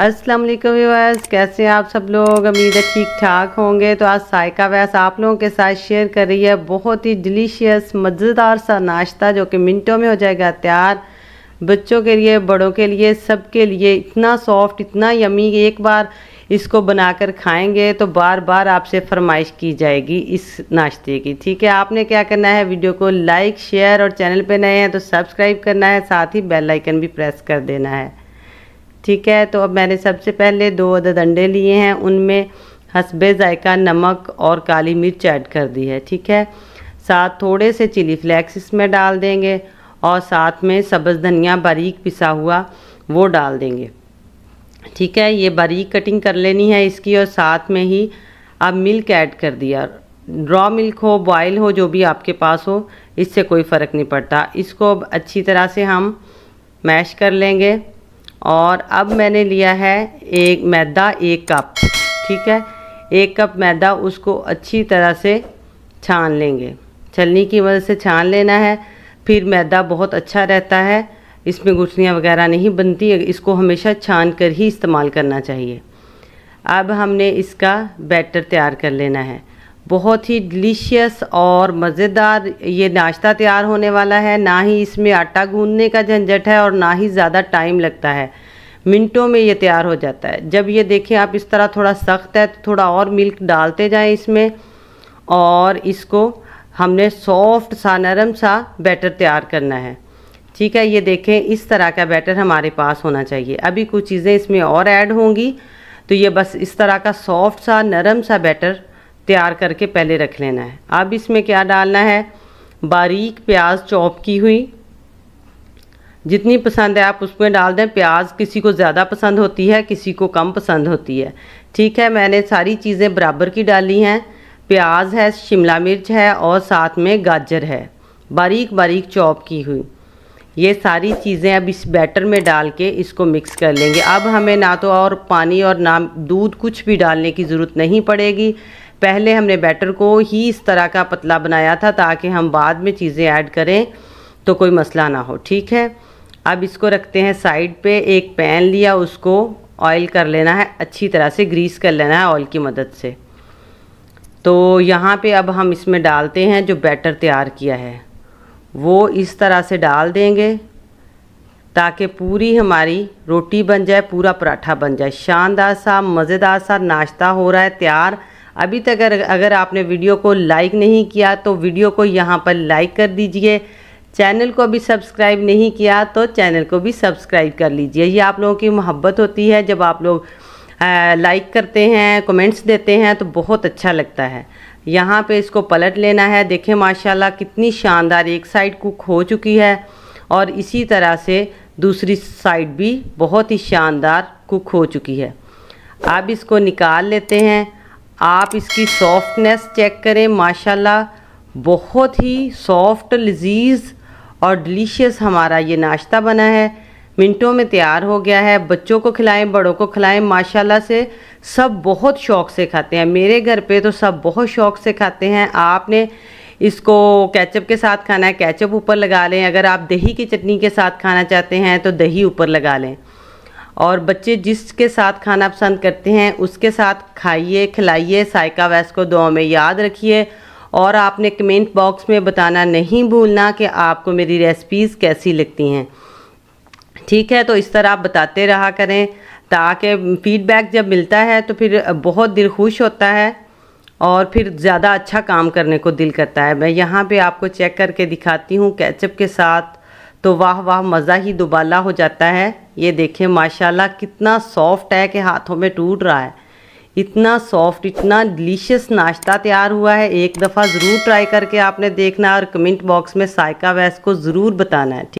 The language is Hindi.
अस्सलाम वालेकुम व्यूअर्स कैसे हैं आप सब लोग उम्मीद है ठीक ठाक होंगे तो आज सायका वैस आप लोगों के साथ शेयर कर रही है बहुत ही डिलीशियस मज़ेदार सा नाश्ता जो कि मिनटों में हो जाएगा तैयार बच्चों के लिए बड़ों के लिए सब के लिए इतना सॉफ्ट इतना यमी एक बार इसको बनाकर खाएंगे तो बार बार आपसे फरमाइश की जाएगी इस नाश्ते की ठीक है आपने क्या करना है वीडियो को लाइक शेयर और चैनल पर नए हैं तो सब्सक्राइब करना है साथ ही बेल आइकन भी प्रेस कर देना है ठीक है तो अब मैंने सबसे पहले दो अदद अंडे लिए हैं उनमें हसबे जायका नमक और काली मिर्च ऐड कर दी है ठीक है साथ थोड़े से चिली फ्लेक्स इसमें डाल देंगे और साथ में सब्ज़ धनिया बारीक पिसा हुआ वो डाल देंगे ठीक है ये बारीक कटिंग कर लेनी है इसकी और साथ में ही अब मिल्क ऐड कर दिया ड्रॉ मिल्क हो बॉयल हो जो भी आपके पास हो इससे कोई फ़र्क नहीं पड़ता इसको अच्छी तरह से हम मैश कर लेंगे और अब मैंने लिया है एक मैदा एक कप ठीक है एक कप मैदा उसको अच्छी तरह से छान लेंगे छलनी की मदद से छान लेना है फिर मैदा बहुत अच्छा रहता है इसमें गुठलियाँ वगैरह नहीं बनती इसको हमेशा छान कर ही इस्तेमाल करना चाहिए अब हमने इसका बैटर तैयार कर लेना है बहुत ही डिलीशियस और मज़ेदार ये नाश्ता तैयार होने वाला है ना ही इसमें आटा गूंदने का झंझट है और ना ही ज़्यादा टाइम लगता है मिनटों में ये तैयार हो जाता है जब ये देखें आप इस तरह थोड़ा सख्त है तो थोड़ा और मिल्क डालते जाएं इसमें और इसको हमने सॉफ्ट सा नरम सा बैटर तैयार करना है ठीक है ये देखें इस तरह का बैटर हमारे पास होना चाहिए अभी कुछ चीज़ें इसमें और ऐड होंगी तो ये बस इस तरह का सॉफ्ट सा नरम सा बैटर तैयार करके पहले रख लेना है अब इसमें क्या डालना है बारीक प्याज चॉप की हुई जितनी पसंद है आप उसमें डाल दें प्याज किसी को ज़्यादा पसंद होती है किसी को कम पसंद होती है ठीक है मैंने सारी चीज़ें बराबर की डाली हैं प्याज है शिमला मिर्च है और साथ में गाजर है बारीक बारीक चॉप की हुई ये सारी चीज़ें अब इस बैटर में डाल के इसको मिक्स कर लेंगे अब हमें ना तो और पानी और ना दूध कुछ भी डालने की ज़रूरत नहीं पड़ेगी पहले हमने बैटर को ही इस तरह का पतला बनाया था ताकि हम बाद में चीज़ें ऐड करें तो कोई मसला ना हो ठीक है अब इसको रखते हैं साइड पे एक पैन लिया उसको ऑयल कर लेना है अच्छी तरह से ग्रीस कर लेना है ऑयल की मदद से तो यहाँ पे अब हम इसमें डालते हैं जो बैटर तैयार किया है वो इस तरह से डाल देंगे ताकि पूरी हमारी रोटी बन जाए पूरा पराठा बन जाए शानदार सा मज़ेदार सा नाश्ता हो रहा है तैयार अभी तक अगर, अगर आपने वीडियो को लाइक नहीं किया तो वीडियो को यहाँ पर लाइक कर दीजिए चैनल को अभी सब्सक्राइब नहीं किया तो चैनल को भी सब्सक्राइब कर लीजिए ये आप लोगों की मोहब्बत होती है जब आप लोग लाइक करते हैं कमेंट्स देते हैं तो बहुत अच्छा लगता है यहाँ पे इसको पलट लेना है देखें माशाल्लाह कितनी शानदार एक साइड कुक हो चुकी है और इसी तरह से दूसरी साइड भी बहुत ही शानदार कुक हो चुकी है अब इसको निकाल लेते हैं आप इसकी सॉफ्टनेस चेक करें माशाल्लाह बहुत ही सॉफ्ट लजीज और डिलीशियस हमारा ये नाश्ता बना है मिनटों में तैयार हो गया है बच्चों को खिलाएं बड़ों को खिलाएं माशाल्लाह से सब बहुत शौक़ से खाते हैं मेरे घर पे तो सब बहुत शौक़ से खाते हैं आपने इसको कैचअप के साथ खाना है कैचअप ऊपर लगा लें अगर आप दही की चटनी के साथ खाना चाहते हैं तो दही ऊपर लगा लें और बच्चे जिसके साथ खाना पसंद करते हैं उसके साथ खाइए खिलाइए साइका वैस को दुआ में याद रखिए और आपने कमेंट बॉक्स में बताना नहीं भूलना कि आपको मेरी रेसिपीज़ कैसी लगती हैं ठीक है तो इस तरह आप बताते रहा करें ताकि फीडबैक जब मिलता है तो फिर बहुत दिल खुश होता है और फिर ज़्यादा अच्छा काम करने को दिल करता है मैं यहाँ पे आपको चेक करके दिखाती हूँ कैचअप के साथ तो वाह वाह मज़ा ही दुबाला हो जाता है ये देखें माशाल्लाह कितना सॉफ्ट है कि हाथों में टूट रहा है इतना सॉफ्ट इतना डिलीशियस नाश्ता तैयार हुआ है एक दफ़ा ज़रूर ट्राई करके आपने देखना और कमेंट बॉक्स में सायका वैस को ज़रूर बताना है